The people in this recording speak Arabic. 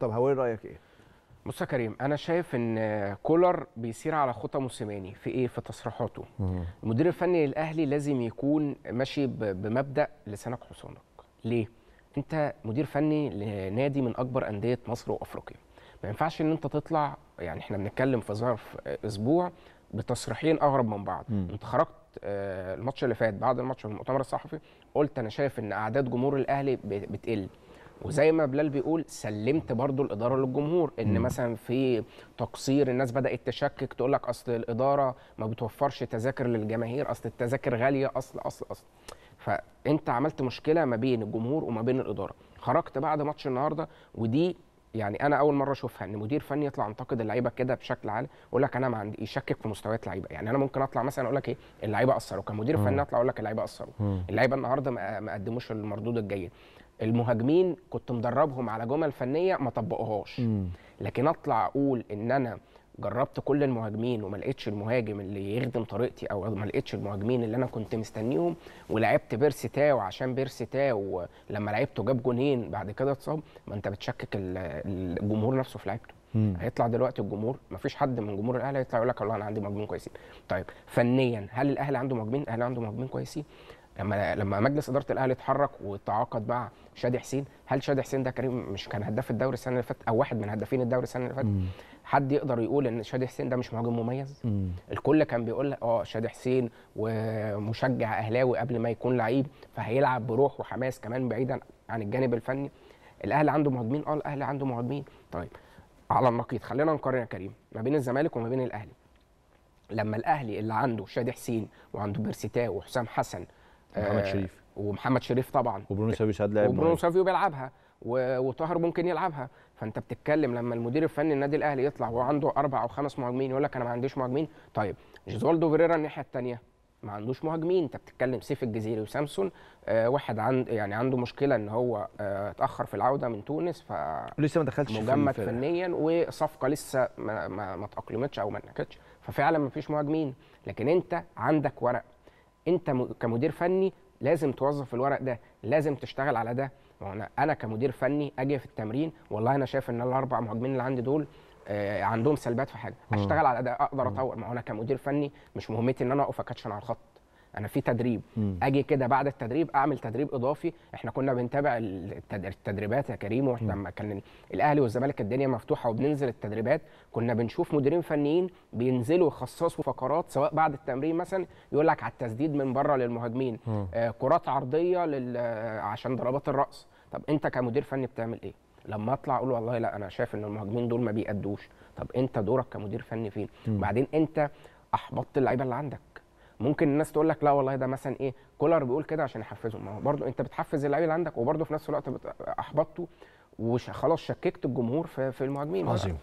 طب ايه رايك ايه؟ بص يا كريم انا شايف ان كولر بيسير على خطى موسيماني في ايه في تصريحاته المدير الفني للاهلي لازم يكون ماشي بمبدا لسانك حصانك ليه انت مدير فني لنادي من اكبر انديه مصر وافريقيا ما ينفعش ان انت تطلع يعني احنا بنتكلم في ظرف اسبوع بتصريحين اغرب من بعض مم. انت خرجت آه، الماتش اللي فات بعد الماتش في المؤتمر الصحفي قلت انا شايف ان اعداد جمهور الاهلي بتقل وزي ما بلال بيقول سلمت برضو الاداره للجمهور ان م. مثلا في تقصير الناس بدات تشكك تقول لك اصل الاداره ما بتوفرش تذاكر للجماهير اصل التذاكر غاليه اصل اصل اصل فانت عملت مشكله ما بين الجمهور وما بين الاداره خرجت بعد ماتش النهارده ودي يعني انا اول مره اشوفها ان مدير فني يطلع ينتقد اللعيبه كده بشكل عام يقول لك انا ما عندي يشكك في مستويات اللعيبه يعني انا ممكن اطلع مثلا اقول لك ايه اللعيبه اثروا كمدير فني اطلع اقول لك اللعيبه اثروا اللعيبه النهارده ما قدموش المردود الجيد المهاجمين كنت مدربهم على جمل فنيه ما طبقوهاش لكن اطلع اقول ان انا جربت كل المهاجمين وما لقيتش المهاجم اللي يخدم طريقتي او ما لقيتش المهاجمين اللي انا كنت مستنيهم ولعبت بيرسي تاو عشان بيرسي تاو لما لعبته جاب جونين بعد كده اتصاب ما انت بتشكك الجمهور نفسه في لعبته هيطلع دلوقتي الجمهور ما فيش حد من جمهور الاهلي هيطلع يقول لك والله انا عندي مهاجمين كويسين طيب فنيا هل الاهلي عنده مهاجمين الاهلي عنده مهاجمين كويسين لما لما مجلس اداره الاهلي اتحرك وتعاقد مع شادي حسين هل شادي حسين ده كريم مش كان هداف الدوري السنه اللي فاتت او واحد من هدافين الدوري السنه اللي فاتت حد يقدر يقول ان شادي حسين ده مش مهاجم مميز مم. الكل كان بيقول اه شادي حسين ومشجع اهلاوي قبل ما يكون لعيب فهيلعب بروح وحماس كمان بعيدا عن الجانب الفني الاهلي عنده مهاجمين اه الاهلي عنده مهاجمين طيب على النقيض خلينا نقارن يا كريم ما بين الزمالك وما بين الاهلي لما الاهلي اللي عنده شادي حسين وعنده بيرسيتاو وحسام حسن محمد آه، شريف ومحمد شريف طبعا وبرونو سافيو لعب وبرونو سافيو بيلعبها وطاهر ممكن يلعبها فانت بتتكلم لما المدير الفني النادي الاهلي يطلع وعنده عنده اربع او خمس مهاجمين يقول لك انا ما عنديش مهاجمين طيب جيزوالدو فيريرا الناحيه الثانيه ما عندوش مهاجمين انت بتتكلم سيف الجزيري وسامسون آه واحد عند يعني عنده مشكله ان هو آه اتاخر في العوده من تونس ف لسه ما دخلش مجمد فنيا وصفقه لسه ما, ما, ما تاقلمتش او ما نكتش ففعلا ما فيش مهاجمين لكن انت عندك ورق انت كمدير فني لازم توظف الورق ده لازم تشتغل على ده ما انا انا كمدير فني اجي في التمرين والله انا شايف ان الاربع مهاجمين اللي عندي دول آه، عندهم سلبات في حاجه اشتغل على ده اقدر اطور ما انا كمدير فني مش مهمتي ان انا اقف اكاتشن على الخط انا في تدريب مم. اجي كده بعد التدريب اعمل تدريب اضافي احنا كنا بنتابع التدريبات يا كريم واحنا لما كان الاهلي والزمالك الدنيا مفتوحه وبننزل التدريبات كنا بنشوف مديرين فنيين بينزلوا يخصصوا فقرات سواء بعد التمرين مثلا يقول لك على التسديد من بره للمهاجمين آه كرات عرضيه لل... آه، عشان ضربات الراس طب انت كمدير فني بتعمل ايه لما اطلع اقول والله لا انا شايف ان المهاجمين دول ما بيأدوش طب انت دورك كمدير فني فين وبعدين انت احبطت اللعيبه اللي عندك ممكن الناس تقول لك لا والله ده مثلا ايه كولر بيقول كده عشان يحفزه ما هو برضه انت بتحفز اللعيب اللي عندك وبرضه في نفس الوقت احبطته وخلاص شككت الجمهور في, المهاجمين عظيم